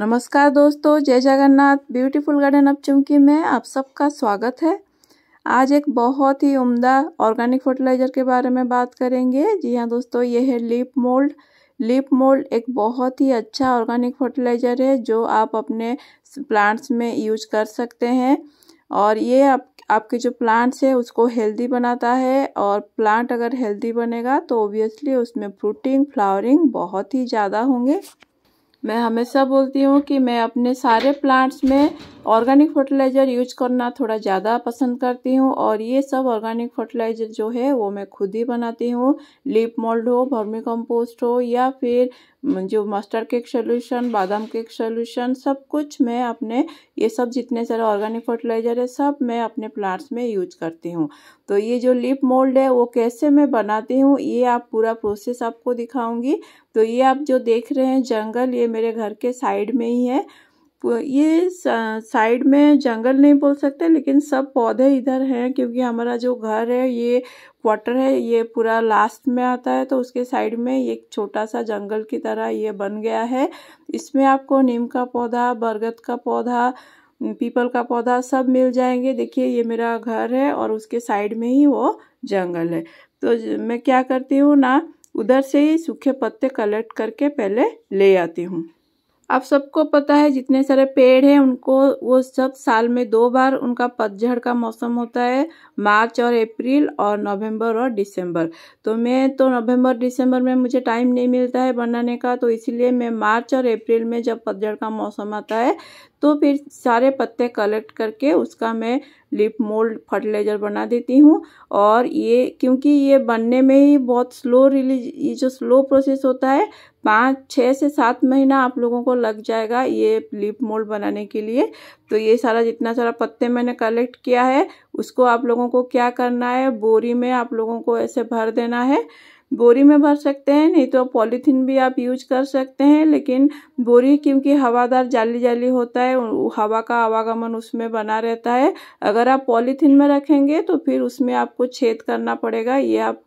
नमस्कार दोस्तों जय जगन्नाथ ब्यूटीफुल गार्डन अब चुमकी में आप सबका स्वागत है आज एक बहुत ही उम्दा ऑर्गेनिक फर्टिलाइज़र के बारे में बात करेंगे जी हाँ दोस्तों ये है लीप मोल्ड लीप मोल्ड एक बहुत ही अच्छा ऑर्गेनिक फर्टिलाइज़र है जो आप अपने प्लांट्स में यूज कर सकते हैं और ये आप आपके जो प्लांट्स है उसको हेल्दी बनाता है और प्लांट अगर हेल्दी बनेगा तो ओबियसली उसमें फ्रूटिंग फ्लावरिंग बहुत ही ज़्यादा होंगे मैं हमेशा बोलती हूँ कि मैं अपने सारे प्लांट्स में ऑर्गेनिक फर्टिलाइज़र यूज करना थोड़ा ज़्यादा पसंद करती हूँ और ये सब ऑर्गेनिक फर्टिलाइज़र जो है वो मैं खुद ही बनाती हूँ लिप मोल्ड हो भर्मी कंपोस्ट हो या फिर जो मस्टर्ड केक सोल्यूशन बादाम केक सोल्यूशन सब कुछ मैं अपने ये सब जितने सारे ऑर्गेनिक फर्टिलाइज़र है सब मैं अपने प्लांट्स में यूज करती हूँ तो ये जो लिप मोल्ड है वो कैसे मैं बनाती हूँ ये आप पूरा प्रोसेस आपको दिखाऊंगी तो ये आप जो देख रहे हैं जंगल ये मेरे घर के साइड में ही है ये साइड में जंगल नहीं बोल सकते लेकिन सब पौधे इधर हैं क्योंकि हमारा जो घर है ये क्वार्टर है ये पूरा लास्ट में आता है तो उसके साइड में एक छोटा सा जंगल की तरह ये बन गया है इसमें आपको नीम का पौधा बरगद का पौधा पीपल का पौधा सब मिल जाएंगे देखिए ये मेरा घर है और उसके साइड में ही वो जंगल है तो मैं क्या करती हूँ ना उधर से ही सूखे पत्ते कलेक्ट करके पहले ले आती हूँ आप सबको पता है जितने सारे पेड़ हैं उनको वो सब साल में दो बार उनका पतझड़ का मौसम होता है मार्च और अप्रैल और नवंबर और दिसंबर तो मैं तो नवंबर दिसंबर में मुझे टाइम नहीं मिलता है बनाने का तो इसीलिए मैं मार्च और अप्रैल में जब पतझड़ का मौसम आता है तो फिर सारे पत्ते कलेक्ट करके उसका मैं लिप मोल्ड फर्टिलाइज़र बना देती हूँ और ये क्योंकि ये बनने में ही बहुत स्लो रिलीज ये जो स्लो प्रोसेस होता है पाँच छः से सात महीना आप लोगों को लग जाएगा ये लिप मोल्ड बनाने के लिए तो ये सारा जितना सारा पत्ते मैंने कलेक्ट किया है उसको आप लोगों को क्या करना है बोरी में आप लोगों को ऐसे भर देना है बोरी में भर सकते हैं नहीं तो पॉलीथीन भी आप यूज कर सकते हैं लेकिन बोरी क्योंकि हवादार जाली जाली होता है हवा का आवागमन उसमें बना रहता है अगर आप पॉलीथीन में रखेंगे तो फिर उसमें आपको छेद करना पड़ेगा ये आप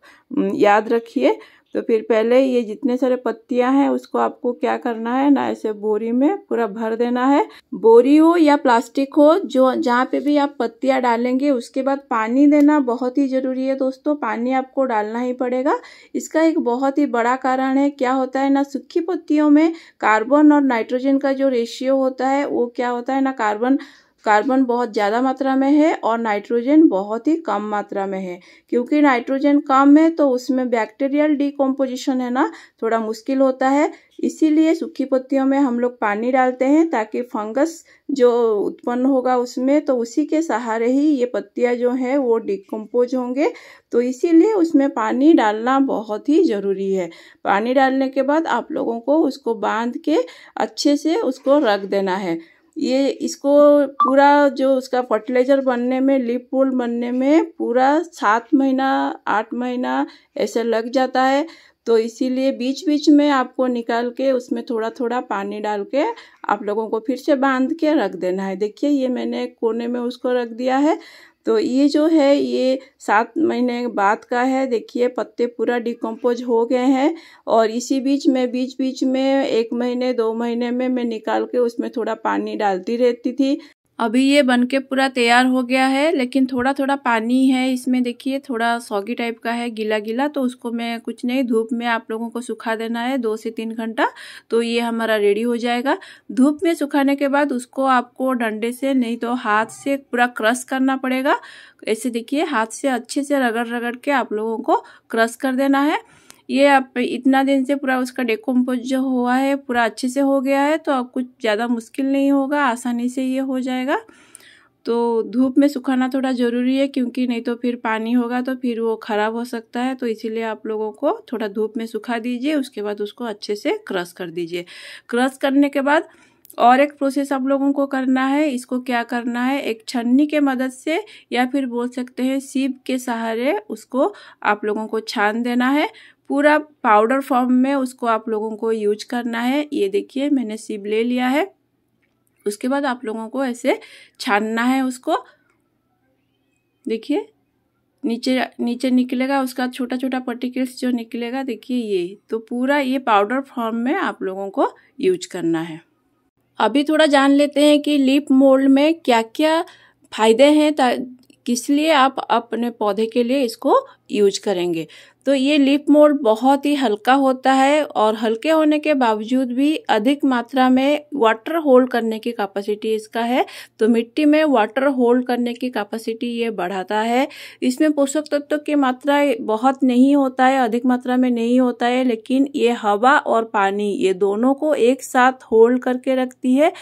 याद रखिए तो फिर पहले ये जितने सारे पत्तियां हैं उसको आपको क्या करना है ना ऐसे बोरी में पूरा भर देना है बोरी हो या प्लास्टिक हो जो जहाँ पे भी आप पत्तियां डालेंगे उसके बाद पानी देना बहुत ही ज़रूरी है दोस्तों पानी आपको डालना ही पड़ेगा इसका एक बहुत ही बड़ा कारण है क्या होता है ना सूखी पत्तियों में कार्बन और नाइट्रोजन का जो रेशियो होता है वो क्या होता है ना कार्बन कार्बन बहुत ज़्यादा मात्रा में है और नाइट्रोजन बहुत ही कम मात्रा में है क्योंकि नाइट्रोजन कम है तो उसमें बैक्टीरियल डिकम्पोजिशन है ना थोड़ा मुश्किल होता है इसीलिए सूखी पत्तियों में हम लोग पानी डालते हैं ताकि फंगस जो उत्पन्न होगा उसमें तो उसी के सहारे ही ये पत्तियाँ जो हैं वो डिकम्पोज होंगे तो इसीलिए उसमें पानी डालना बहुत ही ज़रूरी है पानी डालने के बाद आप लोगों को उसको बांध के अच्छे से उसको रख देना है ये इसको पूरा जो उसका फर्टिलाइजर बनने में लिप पोल बनने में पूरा सात महीना आठ महीना ऐसे लग जाता है तो इसीलिए बीच बीच में आपको निकाल के उसमें थोड़ा थोड़ा पानी डाल के आप लोगों को फिर से बांध के रख देना है देखिए ये मैंने कोने में उसको रख दिया है तो ये जो है ये सात महीने बाद का है देखिए पत्ते पूरा डिकम्पोज हो गए हैं और इसी बीच में बीच बीच में एक महीने दो महीने में मैं निकाल के उसमें थोड़ा पानी डालती रहती थी अभी ये बन के पूरा तैयार हो गया है लेकिन थोड़ा थोड़ा पानी है इसमें देखिए थोड़ा सौगी टाइप का है गीला गीला तो उसको मैं कुछ नहीं धूप में आप लोगों को सुखा देना है दो से तीन घंटा तो ये हमारा रेडी हो जाएगा धूप में सुखाने के बाद उसको आपको डंडे से नहीं तो हाथ से पूरा क्रश करना पड़ेगा ऐसे देखिए हाथ से अच्छे से रगड़ रगड़ के आप लोगों को क्रश कर देना है ये आप इतना दिन से पूरा उसका डेकोम्पोज जो हुआ है पूरा अच्छे से हो गया है तो आप कुछ ज़्यादा मुश्किल नहीं होगा आसानी से ये हो जाएगा तो धूप में सुखाना थोड़ा ज़रूरी है क्योंकि नहीं तो फिर पानी होगा तो फिर वो ख़राब हो सकता है तो इसीलिए आप लोगों को थोड़ा धूप में सुखा दीजिए उसके बाद उसको अच्छे से क्रश कर दीजिए क्रश करने के बाद और एक प्रोसेस आप लोगों को करना है इसको क्या करना है एक छन्नी के मदद से या फिर बोल सकते हैं सीप के सहारे उसको आप लोगों को छान देना है पूरा पाउडर फॉर्म में उसको आप लोगों को यूज करना है ये देखिए मैंने सिब ले लिया है उसके बाद आप लोगों को ऐसे छानना है उसको देखिए नीचे नीचे निकलेगा उसका छोटा छोटा पर्टिकल्स जो निकलेगा देखिए ये तो पूरा ये पाउडर फॉर्म में आप लोगों को यूज करना है अभी थोड़ा जान लेते हैं कि लिप मोल्ड में क्या क्या फायदे हैं किस लिए आप अपने पौधे के लिए इसको यूज करेंगे तो ये लिप मोल्ड बहुत ही हल्का होता है और हल्के होने के बावजूद भी अधिक मात्रा में वाटर होल्ड करने की कैपेसिटी इसका है तो मिट्टी में वाटर होल्ड करने की कैपेसिटी ये बढ़ाता है इसमें पोषक तत्व की मात्रा बहुत नहीं होता है अधिक मात्रा में नहीं होता है लेकिन ये हवा और पानी ये दोनों को एक साथ होल्ड करके रखती है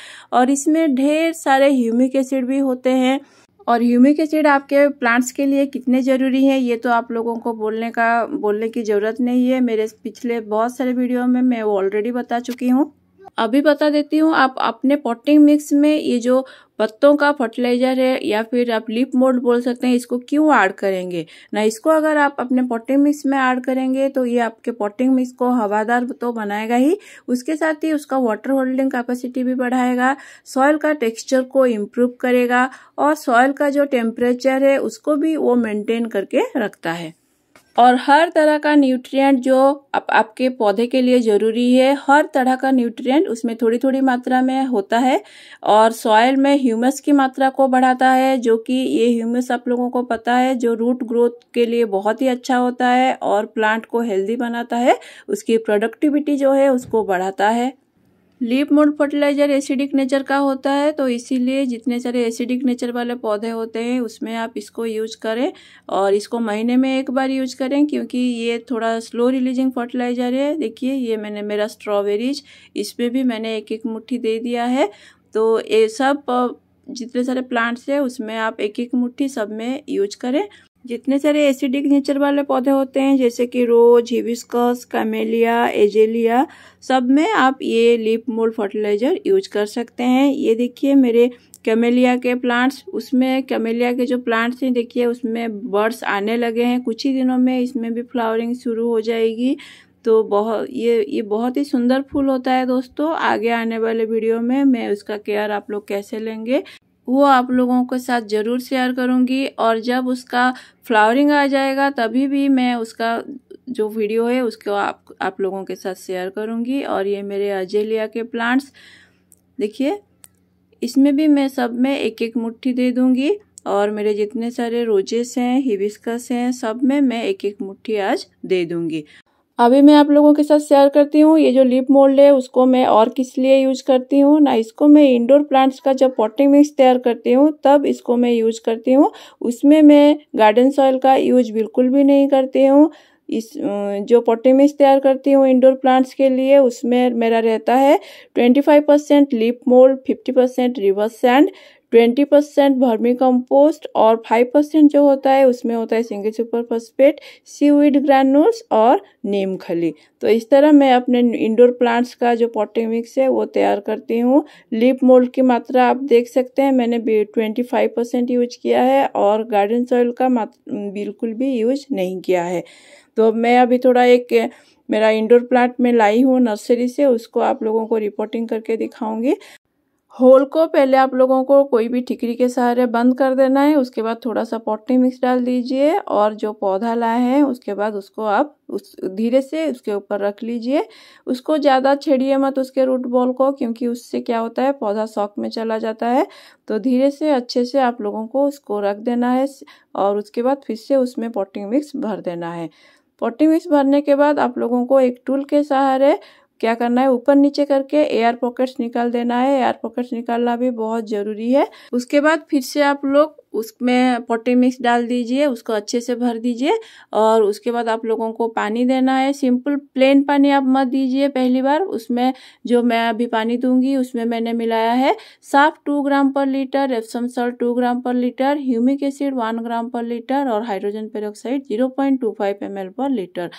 और इसमें ढेर सारे ह्यूमिक एसिड भी होते हैं और ह्यूमिक एसिड आपके प्लांट्स के लिए कितने ज़रूरी हैं ये तो आप लोगों को बोलने का बोलने की ज़रूरत नहीं है मेरे पिछले बहुत सारे वीडियो में मैं वो ऑलरेडी बता चुकी हूँ अभी बता देती हूँ आप अपने पॉटिंग मिक्स में ये जो पत्तों का फर्टिलाइजर है या फिर आप लिप मोल्ड बोल सकते हैं इसको क्यों ऐड करेंगे ना इसको अगर आप अपने पॉटिंग मिक्स में ऐड करेंगे तो ये आपके पॉटिंग मिक्स को हवादार तो बनाएगा ही उसके साथ ही उसका वाटर होल्डिंग कैपेसिटी भी बढ़ाएगा सॉयल का टेक्सचर को इम्प्रूव करेगा और सॉयल का जो टेम्परेचर है उसको भी वो मेनटेन करके रखता है और हर तरह का न्यूट्रिएंट जो आप, आपके पौधे के लिए ज़रूरी है हर तरह का न्यूट्रिएंट उसमें थोड़ी थोड़ी मात्रा में होता है और सॉयल में ह्यूमस की मात्रा को बढ़ाता है जो कि ये ह्यूमस आप लोगों को पता है जो रूट ग्रोथ के लिए बहुत ही अच्छा होता है और प्लांट को हेल्दी बनाता है उसकी प्रोडक्टिविटी जो है उसको बढ़ाता है leaf mould fertiliser acidic nature का होता है तो इसीलिए जितने सारे एसिडिक नेचर वाले पौधे होते हैं उसमें आप इसको यूज करें और इसको महीने में एक बार यूज करें क्योंकि ये थोड़ा स्लो रिलीजिंग फर्टिलाइजर है देखिए ये मैंने मेरा स्ट्रॉबेरीज इसमें भी मैंने एक एक मुट्ठी दे दिया है तो ये सब जितने सारे प्लांट्स हैं उसमें आप एक एक मुट्ठी सब में यूज करें जितने सारे एसिडिक नेचर वाले पौधे होते हैं जैसे कि रोज हिविस्कस कैमेलिया एजेलिया सब में आप ये लीप मोल्ड फर्टिलाइज़र यूज कर सकते हैं ये देखिए मेरे कैमेलिया के प्लांट्स उसमें कैमेलिया के जो प्लांट्स हैं देखिए उसमें बर्ड्स आने लगे हैं कुछ ही दिनों में इसमें भी फ्लावरिंग शुरू हो जाएगी तो बहुत ये ये बहुत ही सुंदर फूल होता है दोस्तों आगे आने वाले वीडियो में मैं उसका केयर आप लोग कैसे लेंगे वो आप लोगों के साथ ज़रूर शेयर करूँगी और जब उसका फ्लावरिंग आ जाएगा तभी भी मैं उसका जो वीडियो है उसको आप आप लोगों के साथ शेयर करूँगी और ये मेरे अजेलिया के प्लांट्स देखिए इसमें भी मैं सब में एक एक मुट्ठी दे दूँगी और मेरे जितने सारे रोजेस हैं हिबिस्कस हैं सब में मैं एक एक मुट्ठी आज दे दूँगी अभी मैं आप लोगों के साथ शेयर करती हूँ ये जो लिप मोल्ड है उसको मैं और किस लिए यूज़ करती हूँ ना इसको मैं इंडोर प्लांट्स का जब पॉटिंग मिक्स तैयार करती हूँ तब इसको मैं यूज करती हूँ उसमें मैं गार्डन सॉइल का यूज बिल्कुल भी नहीं करती हूँ इस जो पॉटिंग मिक्स तैयार करती हूँ इंडोर प्लांट्स के लिए उसमें मेरा रहता है percent leaf mould percent rivers sand twenty percent vermicompost और फाइव परसेंट जो होता है उसमें होता है single super phosphate seaweed granules और नीम खली तो इस तरह मैं अपने इंडोर प्लांट्स का जो पॉटिंग मिक्स है वो तैयार करती हूँ लीप मोल्ड की मात्रा आप देख सकते हैं मैंने ट्वेंटी फाइव परसेंट यूज किया है और गार्डन सॉइल का बिल्कुल भी यूज नहीं किया है तो मैं अभी थोड़ा एक मेरा इंडोर प्लांट में लाई हूँ नर्सरी से उसको आप लोगों को रिपोर्टिंग करके दिखाऊंगी होल को पहले आप लोगों को कोई भी ठिकरी के सहारे बंद कर देना है उसके बाद थोड़ा सा पॉटिंग मिक्स डाल दीजिए और जो पौधा लाए हैं उसके बाद उसको आप उस धीरे से उसके ऊपर रख लीजिए उसको ज़्यादा छेड़िए मत उसके रूट बॉल को क्योंकि उससे क्या होता है पौधा शॉक में चला जाता है तो धीरे से अच्छे से आप लोगों को उसको रख देना है और उसके बाद फिर से उसमें पॉटिंग मिक्स भर देना है पॉटिंग मिक्स भरने के बाद आप लोगों को एक टूल के सहारे क्या करना है ऊपर नीचे करके एयर पॉकेट्स निकाल देना है एयर पॉकेट्स निकालना भी बहुत ज़रूरी है उसके बाद फिर से आप लोग उसमें पोटी मिक्स डाल दीजिए उसको अच्छे से भर दीजिए और उसके बाद आप लोगों को पानी देना है सिंपल प्लेन पानी आप मत दीजिए पहली बार उसमें जो मैं अभी पानी दूंगी उसमें मैंने मिलाया है साफ two gram per litre Epsom salt two gram per litre humic acid one gram per litre और hydrogen peroxide zero point two five M L per litre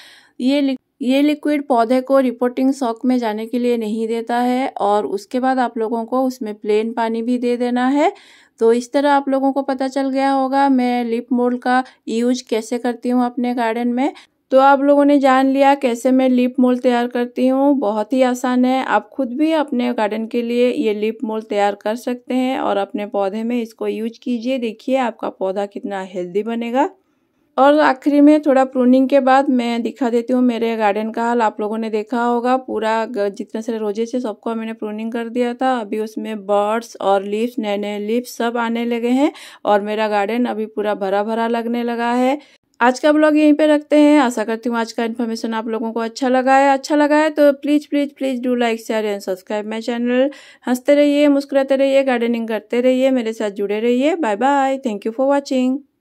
ये ये लिक्विड पौधे को रिपोर्टिंग शॉक में जाने के लिए नहीं देता है और उसके बाद आप लोगों को उसमें प्लेन पानी भी दे देना है तो इस तरह आप लोगों को पता चल गया होगा मैं लिप मोल्ड का यूज कैसे करती हूँ अपने गार्डन में तो आप लोगों ने जान लिया कैसे मैं लिप मोल तैयार करती हूँ बहुत ही आसान है आप खुद भी अपने गार्डन के लिए ये लिप मोल तैयार कर सकते हैं और अपने पौधे में इसको यूज कीजिए देखिए आपका पौधा कितना हेल्दी बनेगा और आखिरी में थोड़ा प्रूनिंग के बाद मैं दिखा देती हूँ मेरे गार्डन का हाल आप लोगों ने देखा होगा पूरा जितने सारे रोजेस से सबको मैंने प्रूनिंग कर दिया था अभी उसमें बर्ड्स और लीव्स नए नए लीव्स सब आने लगे हैं और मेरा गार्डन अभी पूरा भरा भरा लगने लगा है आज का ब्लॉग यहीं पे रखते हैं आशा करती हूँ आज का इन्फॉर्मेशन आप लोगों को अच्छा लगा है अच्छा लगा है तो please please please do like share and subscribe my channel हंसते रहिए मुस्कुराते रहिए गार्डनिंग करते रहिए मेरे साथ जुड़े रहिए bye bye thank you for watching